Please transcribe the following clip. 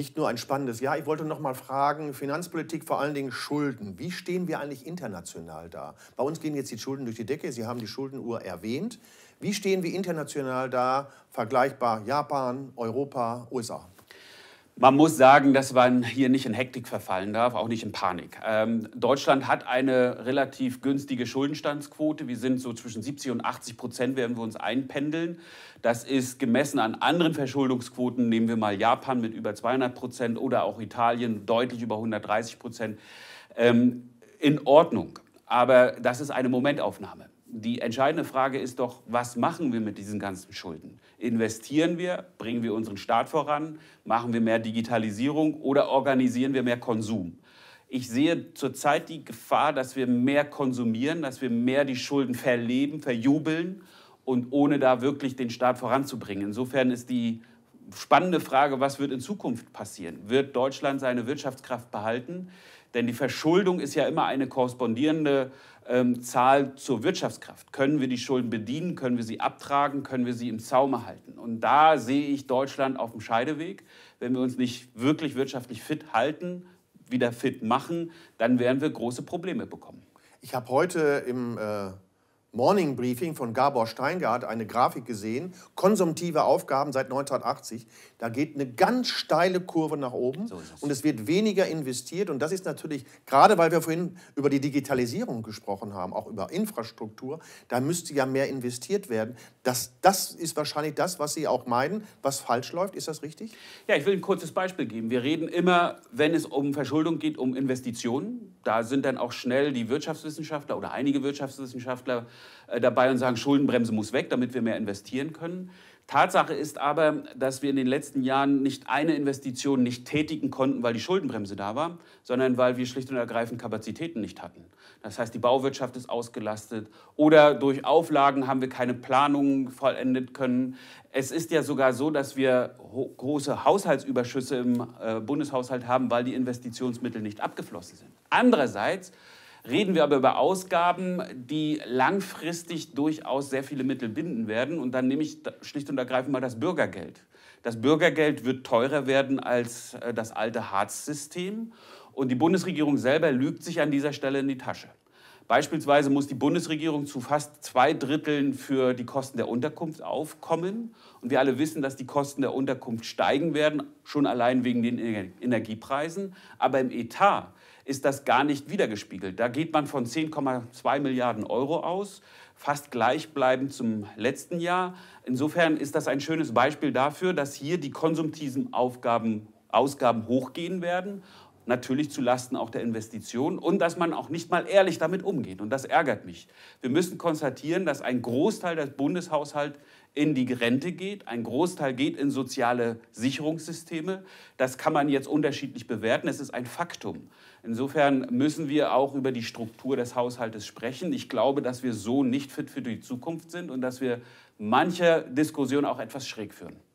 nicht nur ein spannendes Jahr. Ich wollte noch mal fragen, Finanzpolitik, vor allen Dingen Schulden. Wie stehen wir eigentlich international da? Bei uns gehen jetzt die Schulden durch die Decke. Sie haben die Schuldenuhr erwähnt. Wie stehen wir international da, vergleichbar Japan, Europa, USA? Man muss sagen, dass man hier nicht in Hektik verfallen darf, auch nicht in Panik. Ähm, Deutschland hat eine relativ günstige Schuldenstandsquote. Wir sind so zwischen 70 und 80 Prozent, werden wir uns einpendeln. Das ist gemessen an anderen Verschuldungsquoten, nehmen wir mal Japan mit über 200 Prozent oder auch Italien deutlich über 130 Prozent, ähm, in Ordnung. Aber das ist eine Momentaufnahme. Die entscheidende Frage ist doch, was machen wir mit diesen ganzen Schulden? Investieren wir, bringen wir unseren Staat voran, machen wir mehr Digitalisierung oder organisieren wir mehr Konsum? Ich sehe zurzeit die Gefahr, dass wir mehr konsumieren, dass wir mehr die Schulden verleben, verjubeln und ohne da wirklich den Staat voranzubringen. Insofern ist die spannende Frage, was wird in Zukunft passieren? Wird Deutschland seine Wirtschaftskraft behalten? Denn die Verschuldung ist ja immer eine korrespondierende ähm, Zahl zur Wirtschaftskraft. Können wir die Schulden bedienen? Können wir sie abtragen? Können wir sie im Zaume halten? Und da sehe ich Deutschland auf dem Scheideweg. Wenn wir uns nicht wirklich wirtschaftlich fit halten, wieder fit machen, dann werden wir große Probleme bekommen. Ich habe heute im äh Morning Briefing von Gabor Steingart eine Grafik gesehen, konsumtive Aufgaben seit 1980. Da geht eine ganz steile Kurve nach oben so und es wird weniger investiert. Und das ist natürlich, gerade weil wir vorhin über die Digitalisierung gesprochen haben, auch über Infrastruktur, da müsste ja mehr investiert werden. Das, das ist wahrscheinlich das, was Sie auch meinen, was falsch läuft. Ist das richtig? Ja, ich will ein kurzes Beispiel geben. Wir reden immer, wenn es um Verschuldung geht, um Investitionen. Da sind dann auch schnell die Wirtschaftswissenschaftler oder einige Wirtschaftswissenschaftler äh, dabei und sagen, Schuldenbremse muss weg, damit wir mehr investieren können. Tatsache ist aber, dass wir in den letzten Jahren nicht eine Investition nicht tätigen konnten, weil die Schuldenbremse da war, sondern weil wir schlicht und ergreifend Kapazitäten nicht hatten. Das heißt, die Bauwirtschaft ist ausgelastet oder durch Auflagen haben wir keine Planungen vollendet können. Es ist ja sogar so, dass wir große Haushaltsüberschüsse im äh, Bundeshaushalt haben, weil die Investitionsmittel nicht abgeflossen sind. Andererseits Reden wir aber über Ausgaben, die langfristig durchaus sehr viele Mittel binden werden. Und dann nehme ich schlicht und ergreifend mal das Bürgergeld. Das Bürgergeld wird teurer werden als äh, das alte Harz-System. Und die Bundesregierung selber lügt sich an dieser Stelle in die Tasche. Beispielsweise muss die Bundesregierung zu fast zwei Dritteln für die Kosten der Unterkunft aufkommen. Und wir alle wissen, dass die Kosten der Unterkunft steigen werden, schon allein wegen den Energiepreisen. Aber im Etat ist das gar nicht wiedergespiegelt. Da geht man von 10,2 Milliarden Euro aus, fast gleichbleibend zum letzten Jahr. Insofern ist das ein schönes Beispiel dafür, dass hier die konsumtiven Aufgaben, Ausgaben hochgehen werden natürlich zu Lasten auch der Investitionen und dass man auch nicht mal ehrlich damit umgeht und das ärgert mich. Wir müssen konstatieren, dass ein Großteil des Bundeshaushalts in die Rente geht, ein Großteil geht in soziale Sicherungssysteme. Das kann man jetzt unterschiedlich bewerten, es ist ein Faktum. Insofern müssen wir auch über die Struktur des Haushaltes sprechen. Ich glaube, dass wir so nicht fit für die Zukunft sind und dass wir manche Diskussion auch etwas schräg führen.